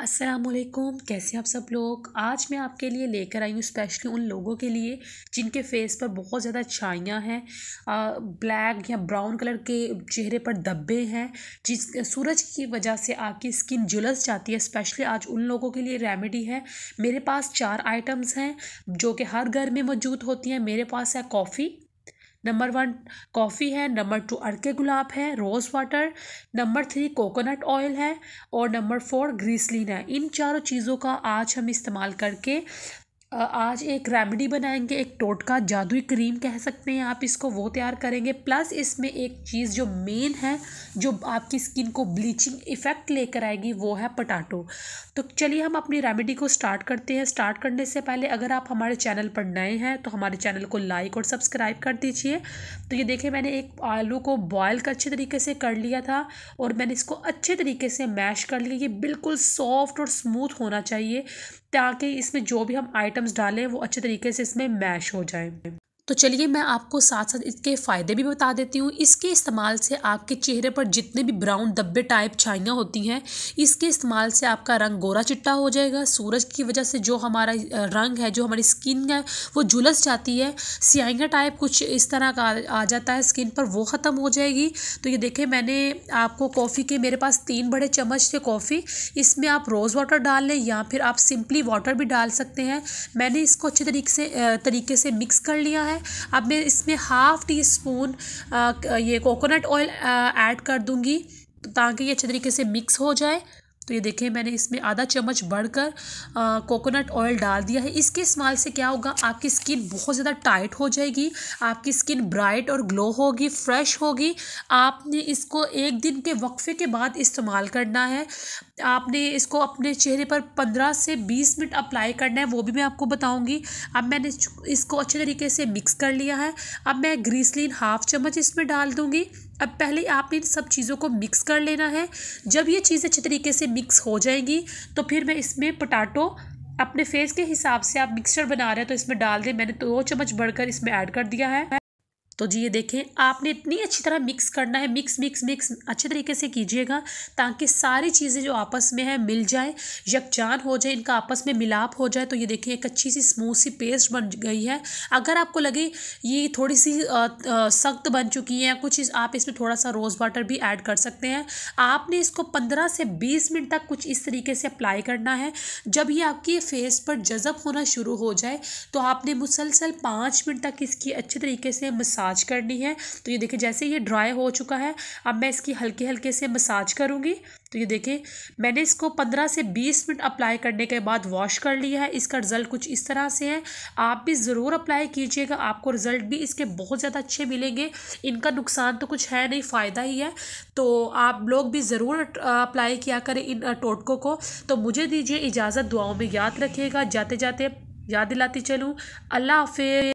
असलकुम कैसे आप सब लोग आज मैं आपके लिए लेकर आई हूँ स्पेशली उन लोगों के लिए जिनके फेस पर बहुत ज़्यादा छाइयाँ हैं ब्लैक या ब्राउन कलर के चेहरे पर धब्बे हैं जिस सूरज की वजह से आपकी स्किन जुलस जाती है स्पेशली आज उन लोगों के लिए रेमेडी है मेरे पास चार आइटम्स हैं जो कि हर घर में मौजूद होती हैं मेरे पास है कॉफ़ी नंबर वन कॉफ़ी है नंबर टू अड़के गुलाब है rose water number three coconut oil है और नंबर फोर ग्रीसलिन है इन चारों चीज़ों का आज हम इस्तेमाल करके आज एक रेमेडी बनाएंगे एक टोटका जादुई क्रीम कह सकते हैं आप इसको वो तैयार करेंगे प्लस इसमें एक चीज़ जो मेन है जो आपकी स्किन को ब्लीचिंग इफ़ेक्ट लेकर आएगी वो है पटाटो तो चलिए हम अपनी रेमेडी को स्टार्ट करते हैं स्टार्ट करने से पहले अगर आप हमारे चैनल पर नए हैं तो हमारे चैनल को लाइक और सब्सक्राइब कर दीजिए तो ये देखें मैंने एक आलू को बॉयल कर अच्छे तरीके से कर लिया था और मैंने इसको अच्छे तरीके से मैश कर लिया ये बिल्कुल सॉफ्ट और स्मूथ होना चाहिए ताकि इसमें जो भी हम आइटम्स डालें वो अच्छे तरीके से इसमें मैश हो जाएं तो चलिए मैं आपको साथ साथ इसके फ़ायदे भी बता देती हूँ इसके इस्तेमाल से आपके चेहरे पर जितने भी ब्राउन डब्बे टाइप छाइयाँ होती हैं इसके इस्तेमाल से आपका रंग गोरा चिट्टा हो जाएगा सूरज की वजह से जो हमारा रंग है जो हमारी स्किन है वो झुलस जाती है सियाइया टाइप कुछ इस तरह का आ जाता है स्किन पर वो ख़त्म हो जाएगी तो ये देखें मैंने आपको कॉफ़ी के मेरे पास तीन बड़े चम्मच थे कॉफ़ी इसमें आप रोज़ वाटर डाल लें या फिर आप सिंपली वाटर भी डाल सकते हैं मैंने इसको अच्छे तरीके से तरीके से मिक्स कर लिया है है अब मैं इसमें हाफ़ टी स्पून ये कोकोनट ऑयल ऐड कर दूँगी ताकि ये अच्छे तरीके से मिक्स हो जाए तो ये देखें मैंने इसमें आधा चम्मच बढ़कर कोकोनट ऑयल डाल दिया है इसके इस्तेमाल से क्या होगा आपकी स्किन बहुत ज़्यादा टाइट हो जाएगी आपकी स्किन ब्राइट और ग्लो होगी फ्रेश होगी आपने इसको एक दिन के वक्फे के बाद इस्तेमाल करना है आपने इसको अपने चेहरे पर पंद्रह से बीस मिनट अप्लाई करना है वो भी मैं आपको बताऊँगी अब मैंने इसको अच्छे तरीके से मिक्स कर लिया है अब मैं ग्रीसलिन हाफ चम्मच इसमें डाल दूँगी अब पहले आपने इन सब चीज़ों को मिक्स कर लेना है जब ये चीज़ अच्छे तरीके से मिक्स हो जाएंगी तो फिर मैं इसमें पटाटो अपने फेस के हिसाब से आप मिक्सचर बना रहे हैं तो इसमें डाल दें मैंने दो तो चम्मच बढ़कर इसमें ऐड कर दिया है तो जी ये देखें आपने इतनी अच्छी तरह मिक्स करना है मिक्स मिक्स मिक्स अच्छे तरीके से कीजिएगा ताकि सारी चीज़ें जो आपस में है मिल जाए यकजान हो जाए इनका आपस में मिलाप हो जाए तो ये देखें एक अच्छी सी स्मूथ सी पेस्ट बन गई है अगर आपको लगे ये थोड़ी सी सख्त बन चुकी है कुछ इस, आप इसमें थोड़ा सा रोज़ वाटर भी ऐड कर सकते हैं आपने इसको पंद्रह से बीस मिनट तक कुछ इस तरीके से अप्लाई करना है जब ये आपकी फेस पर जज़ब होना शुरू हो जाए तो आपने मुसलसल पाँच मिनट तक इसकी अच्छे तरीके से मसाज मसाज करनी है तो ये देखिए जैसे ये ड्राई हो चुका है अब मैं इसकी हल्के हल्के से मसाज करूँगी तो ये देखिए मैंने इसको पंद्रह से बीस मिनट अप्लाई करने के बाद वॉश कर लिया है इसका रिज़ल्ट कुछ इस तरह से है आप भी ज़रूर अप्लाई कीजिएगा आपको रिज़ल्ट भी इसके बहुत ज़्यादा अच्छे मिलेंगे इनका नुकसान तो कुछ है नहीं फ़ायदा ही है तो आप लोग भी ज़रूर अप्लाई किया करें इन टोटकों को तो मुझे दीजिए इजाज़त दुआओं में याद रखिएगा जाते जाते याद दिलाती चलूँ अल्लाह हाफि